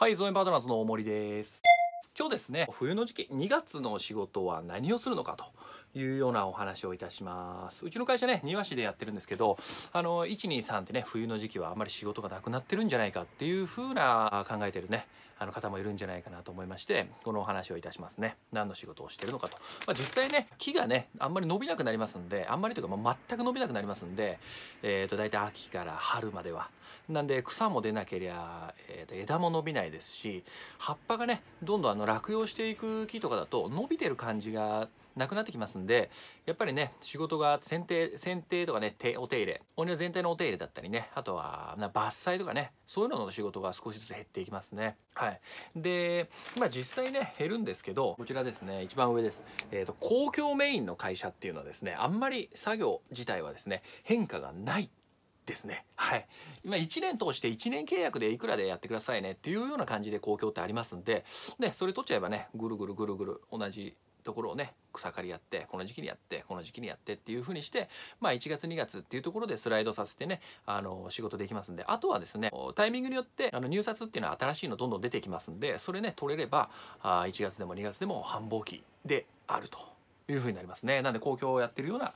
はい、ゾエンパートナーズの大森です。今日ですね、冬の時期2月の仕事は何をするのかというようなお話をいたしますうちの会社ね庭師でやってるんですけどあの123ってね冬の時期はあんまり仕事がなくなってるんじゃないかっていう風な考えてるねあの方もいるんじゃないかなと思いましてこのお話をいたしますね何の仕事をしてるのかと、まあ、実際ね木がねあんまり伸びなくなりますんであんまりというか、まあ、全く伸びなくなりますんでえっ、ー、と大体秋から春まではなんで草も出なけりゃ、えー、と枝も伸びないですし葉っぱがねどんどんあの落葉していく木とかだと伸びてる感じがなくなってきますますんでやっぱりね仕事が剪定剪定とかね手お手入れお庭全体のお手入れだったりねあとはな伐採とかねそういうのの仕事が少しずつ減っていきますねはいでまあ実際ね減るんですけどこちらですね一番上です、えーと、公共メインの会社っていうのはですねあんまり作業自体はですね変化がないですね。はい。今1年通して1年契約でいくらでやってくださいねっていうような感じで公共ってありますんで、でそれ取っちゃえばね、ぐるぐるぐるぐる同じところをね草刈りやってこの時期にやってこの時期にやってっていう風にしてまあ1月2月っていうところでスライドさせてねあの仕事できますんであとはですねタイミングによってあの入札っていうのは新しいのどんどん出てきますんでそれね取れればあ1月でも2月でも繁忙期であると。いう風になりますねなんで公共をやってるような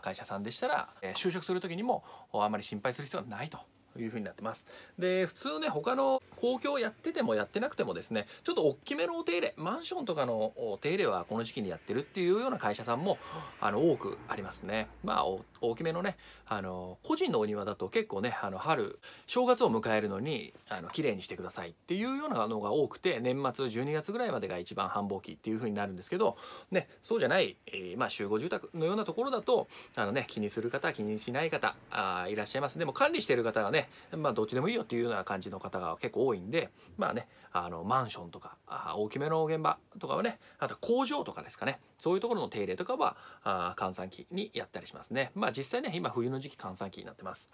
会社さんでしたら就職する時にもあまり心配する必要はないといううになってます。で、普通ね、他の公共やっててもやってなくてもですね、ちょっと大きめのお手入れ、マンションとかのお手入れはこの時期にやってるっていうような会社さんも、あの、多くありますね。まあ、大きめのね、あの、個人のお庭だと結構ね、あの、春、正月を迎えるのに、あの、綺麗にしてくださいっていうようなのが多くて、年末12月ぐらいまでが一番繁忙期っていうふうになるんですけど、ね、そうじゃない、えー、まあ、集合住宅のようなところだと、あのね、気にする方、気にしない方、あいらっしゃいます。でも管理してる方はね、まあどっちでもいいよっていうような感じの方が結構多いんでまあねあのマンションとか大きめの現場とかはねあと工場とかですかねそういうところの手入れとかはあ閑散期にやったりしますねまあ実際ね今冬の時期閑散期になってます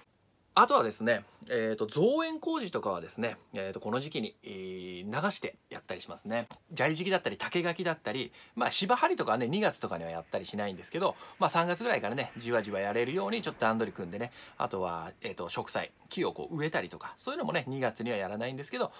あとはですね、えーと、造園工事とかはですね、えーと、この時期に、えー、流してやったりしますね砂利敷きだったり竹垣だったり、まあ、芝張りとかね2月とかにはやったりしないんですけど、まあ、3月ぐらいからねじわじわやれるようにちょっと段取り組んでねあとは、えーと植栽木をこう植えたりとかそういうのもね2月にはやらないんですけど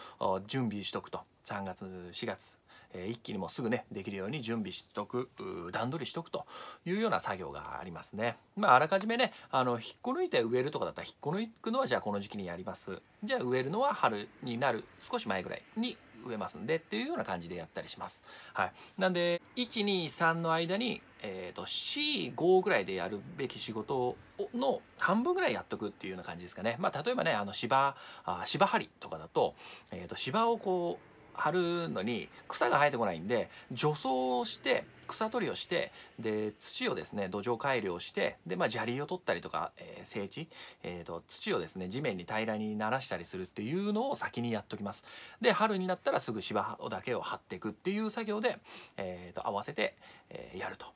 準備しとくと3月4月え一気にもうすぐねできるように準備しとく段取りしとくというような作業がありますね。まああらかじめねあの引っこ抜いて植えるとかだったら引っこ抜くのはじゃあこの時期にやりますじゃあ植えるのは春になる少し前ぐらいに植えますんでっていうような感じでやったりします。はい、なんで123の間に、えーと、と45ぐらいでやるべき仕事の半分ぐらいやっとくっていうような感じですかね。まあ、例えばねあの芝あ芝張りとかだと,、えーと芝をこう張るのに草が生えてこないんで除草をして草取りをしてで土をですね土壌改良してで、まあ、砂利を取ったりとか、えー、整地、えーと、土をですね地面に平らにならしたりするっていうのを先にやっときますで春になったらすぐ芝だけを張っていくっていう作業で、えーと、と合わせて、えー、やると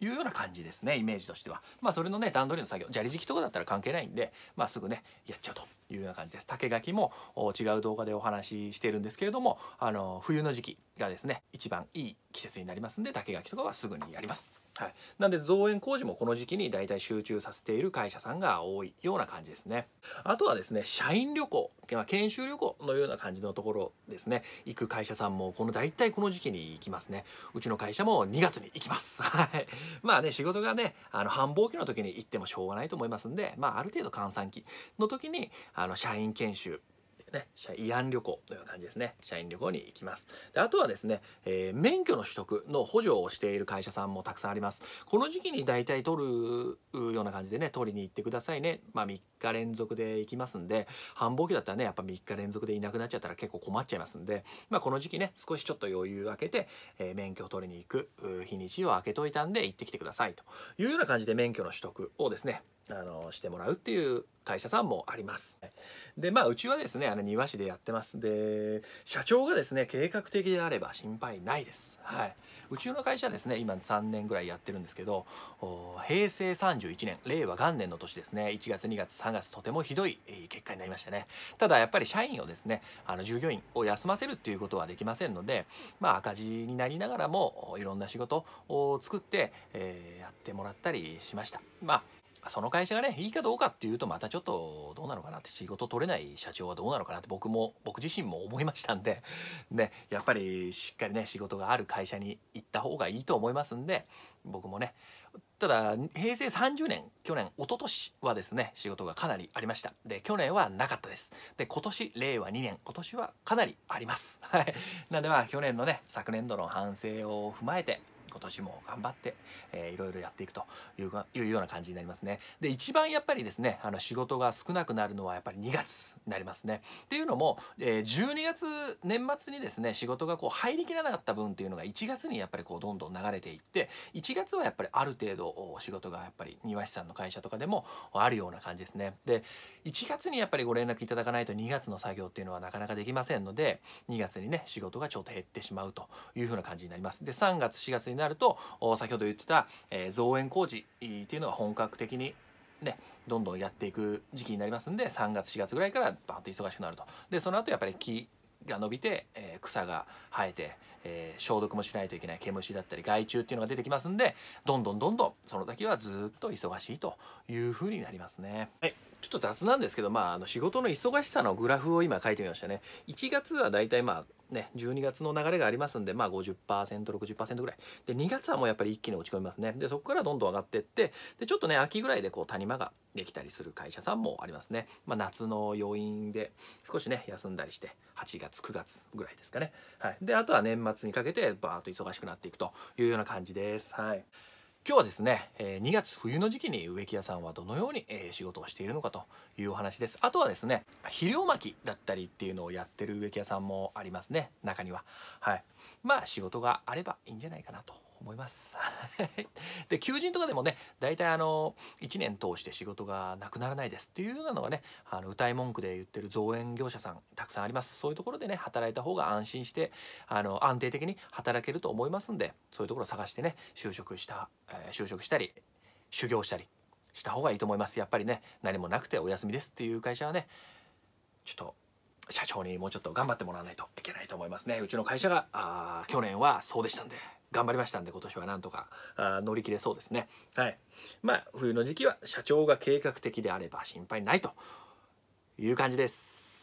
いうような感じですねイメージとしてはまあそれのね段取りの作業砂利敷きとかだったら関係ないんでまあすぐねやっちゃうというような感じです竹垣も違う動画でお話ししてるんですけれどもあの冬の時期がですね一番いい季節になりますんで竹垣とかはすぐにやります。はい、なんで造園工事もこの時期に大体集中させている会社さんが多いような感じですねあとはですね社員旅行研修旅行のような感じのところですね行く会社さんもこの大体この時期に行きますねうちの会社も2月に行きます はいまあね仕事がねあの繁忙期の時に行ってもしょうがないと思いますんでまあある程度閑散期の時にあの社員研修ね慰安旅行という感じですね社員旅行に行きますであとはですね、えー、免許の取得の補助をしている会社さんもたくさんありますこの時期に大体取るような感じでね取りに行ってくださいねまあ3日連続で行きますんで繁忙期だったらねやっぱ3日連続でいなくなっちゃったら結構困っちゃいますんでまあこの時期ね少しちょっと余裕を空けて、えー、免許を取りに行く日にちを空けといたんで行ってきてくださいというような感じで免許の取得をですねあのしてもらうっていう会社さんもあります。でまあうちはですねあの庭師でやってますで社長がですね計画的であれば心配ないです。はい、宇宙の会社ですね今3年ぐらいやってるんですけど平成31年令和元年の年ですね1月2月3月とてもひどい結果になりましたねただやっぱり社員をですねあの従業員を休ませるっていうことはできませんのでまあ赤字になりながらもいろんな仕事を作って、えー、やってもらったりしましたまあその会社がねいいかどうかっていうとまたちょっとどうなのかなって仕事取れない社長はどうなのかなって僕も僕自身も思いましたんでねやっぱりしっかりね仕事がある会社に行った方がいいと思いますんで僕もねただ平成30年去年一昨年はですね仕事がかなりありましたで去年はなかったですで今年令和2年今年はかなりありますはいなんでまあ去年のね昨年度の反省を踏まえて今年も頑張って、えー、いろいろやっていくというかいうような感じになりますね。で一番やっぱりですねあの仕事が少なくなるのはやっぱり2月になりますね。っていうのも、えー、12月年末にですね仕事がこう入りきらなかった分っていうのが1月にやっぱりこうどんどん流れていって1月はやっぱりある程度仕事がやっぱり庭師さんの会社とかでもあるような感じですね。で1月にやっぱりご連絡いただかないと2月の作業っていうのはなかなかできませんので2月にね仕事がちょっと減ってしまうというふうな感じになります。で3月4月にななると先ほど言ってた、え造園工事っていうのが本格的にね、どんどんやっていく時期になりますんで3月4月ぐらいからバーンと忙しくなるとでその後やっぱり木が伸びて、えー、草が生えて、えー、消毒もしないといけない毛虫だったり害虫っていうのが出てきますんでどんどんどんどんその時はずっと忙しいというふうになりますね。はいちょっと雑なんですけど、まあ、あの仕事の忙しさのグラフを今書いてみましたね。1月はだいたいまあね、12月の流れがありますんで、まあ50%、60%ぐらい。で、2月はもうやっぱり一気に落ち込みますね。で、そこからどんどん上がっていって、で、ちょっとね、秋ぐらいでこう谷間ができたりする会社さんもありますね。まあ夏の要因で少しね、休んだりして、8月、9月ぐらいですかね。はい。で、あとは年末にかけてバーッと忙しくなっていくというような感じです。はい。今日はですね、え2月冬の時期に植木屋さんはどのように、え仕事をしているのかというお話です。あとはですね、肥料まきだったりっていうのをやってる植木屋さんもありますね、中には。はい。まあ仕事があればいいんじゃないかなと思いますで求人とかでもね大体あの1年通して仕事がなくならないですっていうようなのがねあの歌い文句で言ってる造園業者さんたくさんありますそういうところでね働いた方が安心してあの安定的に働けると思いますんでそういうところを探してね就職した、えー、就職したり修行したりした方がいいと思いますやっぱりね何もなくてお休みですっていう会社はねちょっと社長にもうちょっと頑張ってもらわないといけないと思いますねうちの会社があ去年はそうでしたんで。頑張りましたんで今年はなんとかあ乗り切れそうですねはいまあ冬の時期は社長が計画的であれば心配ないという感じです